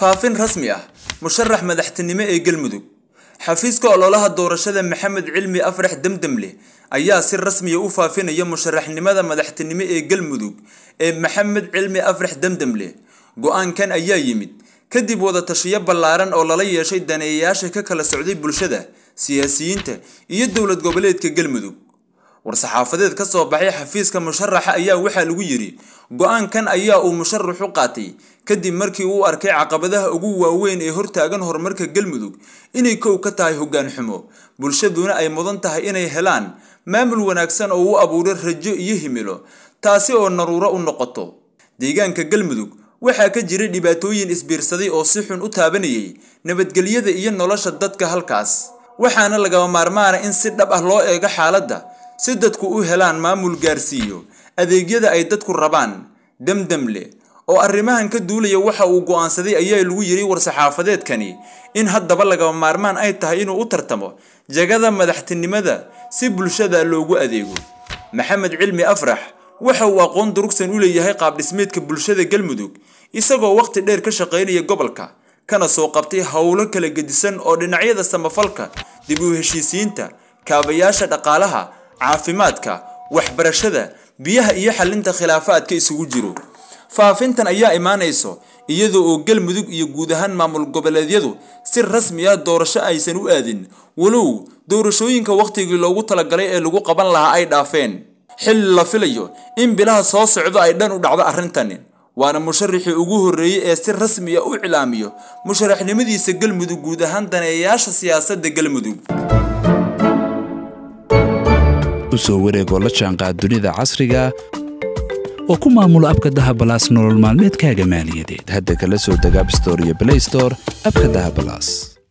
faafin rasmi ah musharax madaxtinimo ee galmudug xafiiska ololaha doorashada maxamed cilmi afrax demdemle ayaa si rasmiya ah u faafinaya musharaxnimada madaxtinimo ee galmudug ee maxamed cilmi afrax demdemle go-aankan ayaa yimid kadib wada tashiyo ballaaran oo lala yeeshay daneeyayaasha ka kala socday bulshada siyaasiyiinta iyo dowlad goboleedka galmudug war-saxaafadeed ka soo baxay xafiiska musharaxa ayaa waxaa lagu yidhi go-aankan ayaa uu musharax u qaatay kadib markii uu arkay caqabadaha ugu waaweyn ee hortaagan horumarka galmudug inay kow ka tahay hoggaan xumo bulshaduna ay mudan tahay inay helaan maamul wanaagsan oo u abuuro rajo iyo himilo taasi oo naruuro u noqoto deegaanka galmudug waxaa ka jiray dhibaatooyin isbiirsaday oo si xun u taabanayay nabadgelyada iyo nolosha dadka halkaas waxaana lagaba maarmaana ah in si dhab ah loo eego xaaladda si dadku u helaan maamul gaarsiiyo adeegyada ay dadku rabaan demdemle oo arrimahan ka duulaya waxa uu go'aansaday ayaa lagu yiri warsaxaafadeedkani in haddaba lagaba maarmaan ay tahay inuu u tartamo jagada madaxtinimada si bulshada loogu adeego maxamed cilmi afrax waxa uu aqoon durugsan u leeyahay qaabdhismeedka bulshada galmudug isagoo wakhti dheer ka shaqaynaya gobolka kana soo qabtay howlo kala gedisan oo dhinacyada samafalka dib u heshiisiinta kaabayaasha dhaqaalaha caafimaadka waxbarashada biyaha iyo xallinta khilaafaadka isugu jiro faafintan ayaa imaanayso iyadoo oo galmudug iyo guud ahaan maamul goboleedyadu si rasmi ah doorasho aysan u aadin walow doorashooyinka wakhtigii loogu talagalay ee lagu qaban lahaa ay dhaafeen xilli la filayo in bilaha soo socdo ay dhan u dhacdo arrintani waana musharaxii ugu horreeyey ee si rasmiya ah u iclaamiyo musharaxnimadiisa galmudug guud ahaan daneeyayaasha siyaasadda galmudug ku soo wareegoo la jaanqaad dunida casriga ah oo ku maamulo abka dahabalaas nolol maalmeedkaaga maaliyadeed hadda kala soo deg abstore iyo blaystore abka dahabalaas